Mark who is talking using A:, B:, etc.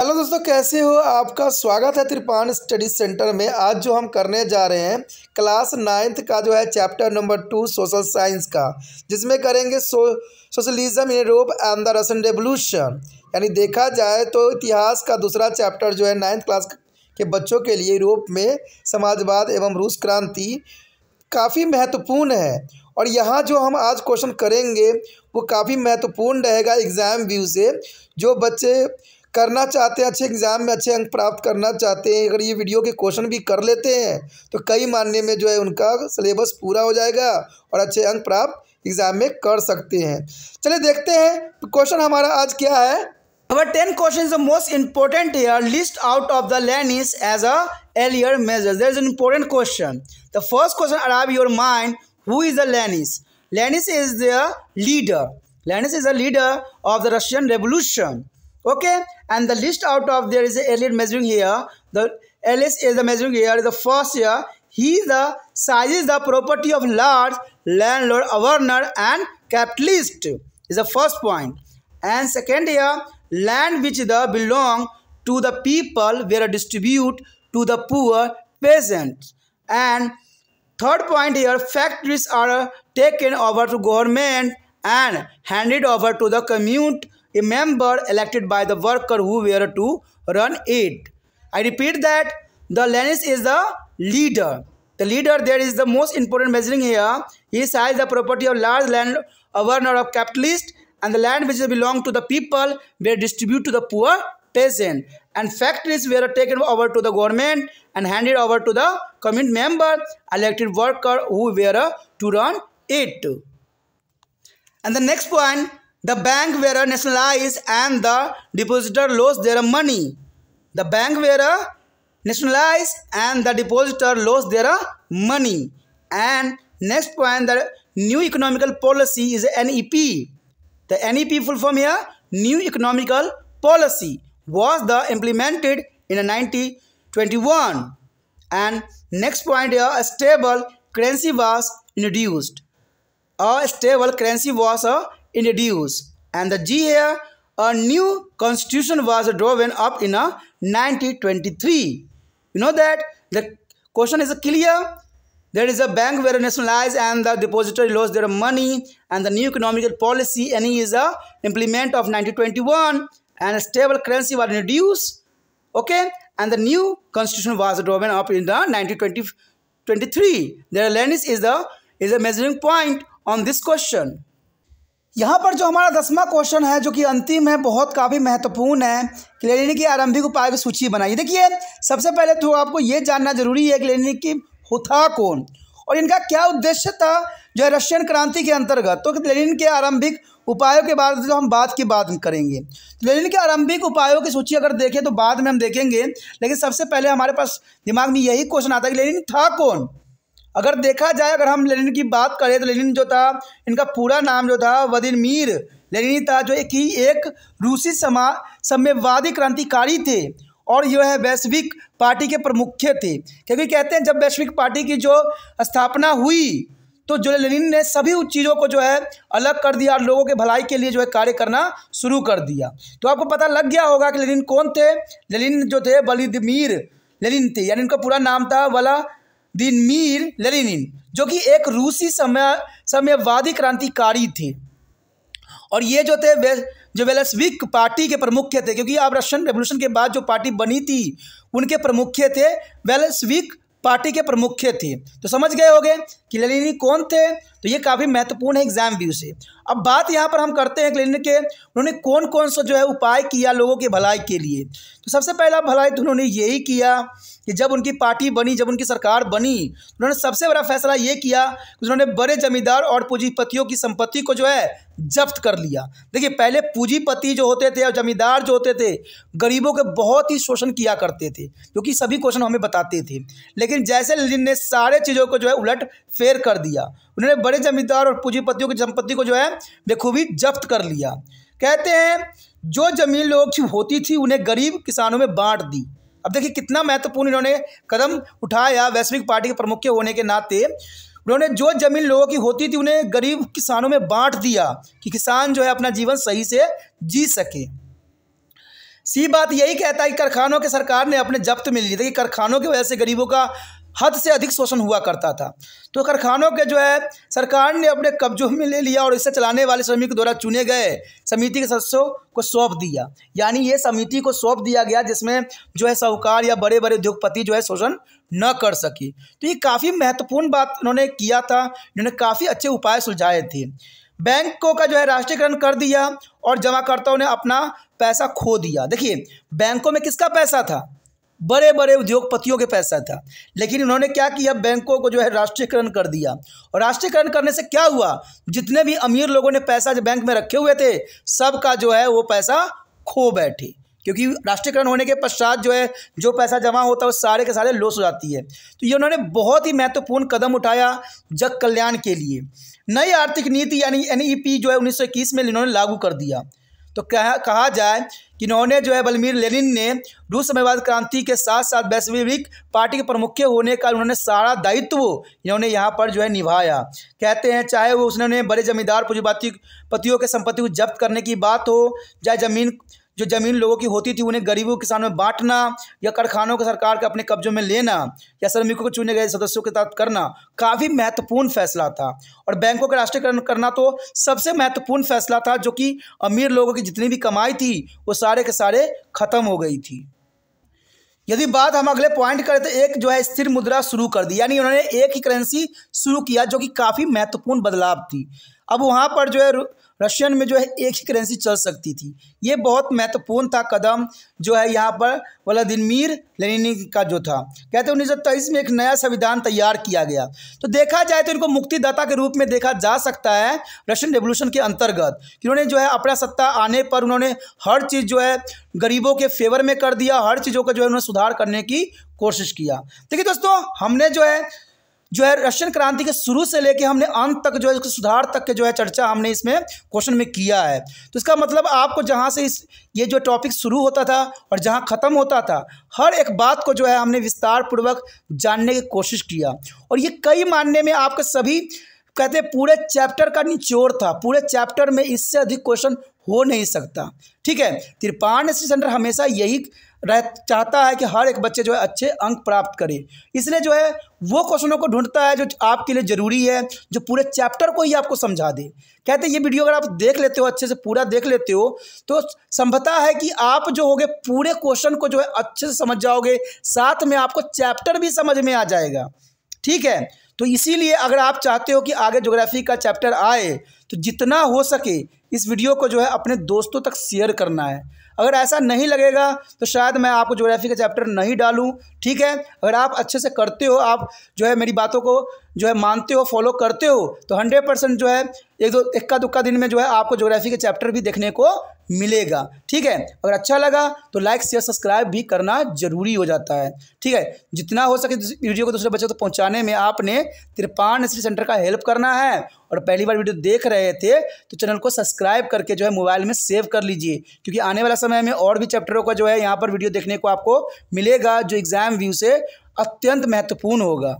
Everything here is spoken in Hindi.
A: हेलो दोस्तों कैसे हो आपका स्वागत है त्रिपान स्टडी सेंटर में आज जो हम करने जा रहे हैं क्लास नाइन्थ का जो है chapter number two social science का जिसमें करेंगे so socialism Europe and the Russian revolution यानी देखा जाए तो इतिहास का दूसरा चैप्टर जो है नाइन्थ क्लास के बच्चों के लिए यूरोप में समाजवाद एवं रूस क्रांति काफ़ी महत्वपूर्ण है और यहाँ जो हम आज क्वेश्चन करेंगे वो काफ़ी महत्वपूर्ण रहेगा एग्ज़ाम व्यू से जो बच्चे करना चाहते हैं अच्छे एग्जाम में अच्छे अंक प्राप्त करना चाहते हैं अगर ये वीडियो के क्वेश्चन भी कर लेते हैं तो कई मानने में जो है उनका सिलेबस पूरा हो जाएगा और अच्छे अंक प्राप्त एग्जाम में कर सकते हैं चलिए देखते हैं क्वेश्चन हमारा आज क्या है अब ten question is the most important year list out of the land is as a L year major there is an important question the first question arab your mind who is the Lenin Lenin is the leader Lenin is the leader of the Russian revolution okay and the list out of there is a alien measuring here the ls is the measuring here the first year, he the sizes the property of large landlord owner and capitalist is the first point and second year, land which the belong to the people were distribute to the poor peasants and third point here factories are taken over to government and handed over to the commune a member elected by the worker who were to run it. I repeat that the Lenis is the leader. The leader there is the most important measuring here. He has the property of large land owner of capitalist and the land which belong to the people were distributed to the poor peasant and factories were taken over to the government and handed over to the community member elected worker who were to run it. And the next point the bank where a nationalized and the depositor lost their money. The bank where a nationalized and the depositor lost their money. And next point, the new economical policy is NEP. The NEP full form here, new economical policy, was the implemented in 1921. And next point here, a stable currency was introduced. A stable currency was a introduced and the G. A. A a new constitution was drawn up in 1923. Uh, you know that the question is clear. There is a bank where nationalized and the depository lost their money and the new economical policy and is a uh, implement of 1921 and a stable currency was introduced. Okay, and the new constitution was drawn up in uh, the 1923. The lens is the is a measuring point on this question. यहाँ पर जो हमारा दसवां क्वेश्चन है जो कि अंतिम है बहुत काफ़ी महत्वपूर्ण है क्लिनिक की आरंभिक उपाय की सूची बनाइए देखिए सबसे पहले तो आपको ये जानना जरूरी है क्लिनिक की था कौन और इनका क्या उद्देश्य था जो है रशियन क्रांति के अंतर्गत तो लेनिन के आरंभिक उपायों के बारे में तो हम बात की बात करेंगे लेनिन के आरंभिक उपायों की सूची अगर देखें तो बाद में हम देखेंगे लेकिन सबसे पहले हमारे पास दिमाग में यही क्वेश्चन आता है कि लेनिन था कौन अगर देखा जाए अगर हम लेनिन की बात करें तो लेनिन जो था इनका पूरा नाम जो था वदिनमीर लेनिन था जो कि एक रूसी समा सम्यवादी क्रांतिकारी थे और जो है वैश्विक पार्टी के प्रमुख थे क्योंकि कहते हैं जब वैश्विक पार्टी की जो स्थापना हुई तो जो लेनिन ने सभी चीज़ों को जो है अलग कर दिया और लोगों के भलाई के लिए जो है कार्य करना शुरू कर दिया तो आपको पता लग गया होगा कि लेनिन कौन थे लेनिन जो थे वलिदमीर लेनिन थे यानी इनका पूरा नाम था वला मीर लेनिन जो कि एक रूसी समय समयवादी क्रांतिकारी थे और ये जो थे वे जो वेलस्विक पार्टी के प्रमुख थे क्योंकि आप रशियन रेवोल्यूशन के बाद जो पार्टी बनी थी उनके प्रमुख थे वेलस्विक पार्टी के प्रमुख थे तो समझ गए होगे कि लेनिन कौन थे तो ये काफ़ी महत्वपूर्ण है एग्जाम व्यू से अब बात यहाँ पर हम करते हैं क्लिनिक के उन्होंने कौन कौन सा जो है उपाय किया लोगों की भलाई के लिए तो सबसे पहला भलाई तो उन्होंने यही किया कि जब उनकी पार्टी बनी जब उनकी सरकार बनी तो उन्होंने सबसे बड़ा फैसला ये किया कि उन्होंने बड़े जमींदार और पूंजीपतियों की संपत्ति को जो है जब्त कर लिया देखिए पहले पूंजीपति जो होते थे और जमींदार जो होते थे गरीबों के बहुत ही शोषण किया करते थे जो कि सभी क्वेश्चन हमें बताते थे लेकिन जैसे लेनिन ने सारे चीज़ों को जो है उलट फेर कर दिया उन्होंने बड़े जमींदार और पूंजीपतियों की संपत्ति को जो है बेखूबी जब्त कर लिया कहते हैं जो जमीन लोग की होती थी उन्हें गरीब किसानों में बांट दी अब देखिए कितना महत्वपूर्ण इन्होंने कदम उठाया वैश्विक पार्टी के प्रमुख के होने के नाते उन्होंने जो जमीन लोगों की होती थी उन्हें गरीब किसानों में बांट दिया कि किसान जो है अपना जीवन सही से जी सके सी बात यही कहता है कि कारखानों के सरकार ने अपने जब्त में ली देखिए कारखानों की वजह से गरीबों का हद से अधिक शोषण हुआ करता था तो कारखानों के जो है सरकार ने अपने कब्जों में ले लिया और इसे चलाने वाले श्रमिक द्वारा चुने गए समिति के सदस्यों को सौंप दिया यानी ये समिति को सौंप दिया गया जिसमें जो है साहूकार या बड़े बड़े उद्योगपति जो है शोषण न कर सकी तो ये काफ़ी महत्वपूर्ण बात उन्होंने किया था इन्होंने काफ़ी अच्छे उपाय सुलझाए थे बैंकों का जो है राष्ट्रीयकरण कर दिया और जमाकर्ताओं ने अपना पैसा खो दिया देखिए बैंकों में किसका पैसा था बड़े बड़े उद्योगपतियों के पैसा था लेकिन उन्होंने क्या किया बैंकों को जो है राष्ट्रीयकरण कर दिया और राष्ट्रीयकरण करने से क्या हुआ जितने भी अमीर लोगों ने पैसा जो बैंक में रखे हुए थे सबका जो है वो पैसा खो बैठे क्योंकि राष्ट्रीयकरण होने के पश्चात जो है जो पैसा जमा होता है वो सारे के सारे लॉस हो जाती है तो ये उन्होंने बहुत ही महत्वपूर्ण कदम उठाया जग कल्याण के लिए नई आर्थिक नीति यानी एन जो है उन्नीस में इन्होंने लागू कर दिया तो कह, कहा जाए कि इन्होंने जो है बलमीर लेनिन ने रूस समयवाद क्रांति के साथ साथ वैश्विक पार्टी के प्रमुख होने का उन्होंने सारा दायित्व इन्होंने यहाँ पर जो है निभाया कहते हैं चाहे वो उसने बड़े जमींदार पूंजीपति पतियों के संपत्ति को जब्त करने की बात हो चाहे जमीन जो ज़मीन लोगों की होती थी उन्हें गरीबों किसानों में बांटना या कारखानों को सरकार के अपने कब्जों में लेना या श्रमिकों को चुने गए सदस्यों के साथ करना काफ़ी महत्वपूर्ण फैसला था और बैंकों का राष्ट्रीयकरण करना तो सबसे महत्वपूर्ण फैसला था जो कि अमीर लोगों की जितनी भी कमाई थी वो सारे के सारे ख़त्म हो गई थी यदि बात हम अगले पॉइंट करें तो एक जो है स्थिर मुद्रा शुरू कर दी यानी उन्होंने एक ही करेंसी शुरू किया जो कि काफ़ी महत्वपूर्ण बदलाव थी अब वहाँ पर जो है रशियन में जो है एक ही करेंसी चल सकती थी ये बहुत महत्वपूर्ण था कदम जो है यहाँ पर व्लादिमिर लेनिन का जो था कहते उन्नीस सौ तेईस में एक नया संविधान तैयार किया गया तो देखा जाए तो इनको मुक्तिदाता के रूप में देखा जा सकता है रशियन रेवोल्यूशन के अंतर्गत इन्होंने जो है अपना सत्ता आने पर उन्होंने हर चीज़ जो है गरीबों के फेवर में कर दिया हर चीज़ों का जो है उन्होंने सुधार करने की कोशिश किया देखिए दोस्तों हमने जो है जो है रशियन क्रांति के शुरू से लेके हमने अंत तक जो है उसके सुधार तक के जो है चर्चा हमने इसमें क्वेश्चन में किया है तो इसका मतलब आपको जहाँ से इस ये जो टॉपिक शुरू होता था और जहाँ ख़त्म होता था हर एक बात को जो है हमने विस्तार पूर्वक जानने की कोशिश किया और ये कई मानने में आपके सभी कहते पूरे चैप्टर का निचोर था पूरे चैप्टर में इससे अधिक क्वेश्चन हो नहीं सकता ठीक है तिरपान सेंटर हमेशा यही रह चाहता है कि हर एक बच्चे जो है अच्छे अंक प्राप्त करें इसलिए जो है वो क्वेश्चनों को ढूंढता है जो आपके लिए ज़रूरी है जो पूरे चैप्टर को ही आपको समझा दे कहते हैं ये वीडियो अगर आप देख लेते हो अच्छे से पूरा देख लेते हो तो संभवता है कि आप जो होगे पूरे क्वेश्चन को जो है अच्छे से समझ जाओगे साथ में आपको चैप्टर भी समझ में आ जाएगा ठीक है तो इसीलिए अगर आप चाहते हो कि आगे ज्योग्राफी का चैप्टर आए तो जितना हो सके इस वीडियो को जो है अपने दोस्तों तक शेयर करना है अगर ऐसा नहीं लगेगा तो शायद मैं आपको ज्योग्राफी का चैप्टर नहीं डालूँ ठीक है अगर आप अच्छे से करते हो आप जो है मेरी बातों को जो है मानते हो फॉलो करते हो तो हंड्रेड परसेंट जो है एक दो इक्का दुक्का दिन में जो है आपको ज्योग्राफी के चैप्टर भी देखने को मिलेगा ठीक है अगर अच्छा लगा तो लाइक शेयर सब्सक्राइब भी करना जरूरी हो जाता है ठीक है जितना हो सके वीडियो को दूसरे बच्चों तक तो पहुंचाने में आपने त्रिपान नर्सरी सेंटर का हेल्प करना है और पहली बार वीडियो देख रहे थे तो चैनल को सब्सक्राइब करके जो है मोबाइल में सेव कर लीजिए क्योंकि आने वाला समय में और भी चैप्टरों का जो है यहाँ पर वीडियो देखने को आपको मिलेगा जो एग्ज़ाम व्यू से अत्यंत महत्वपूर्ण होगा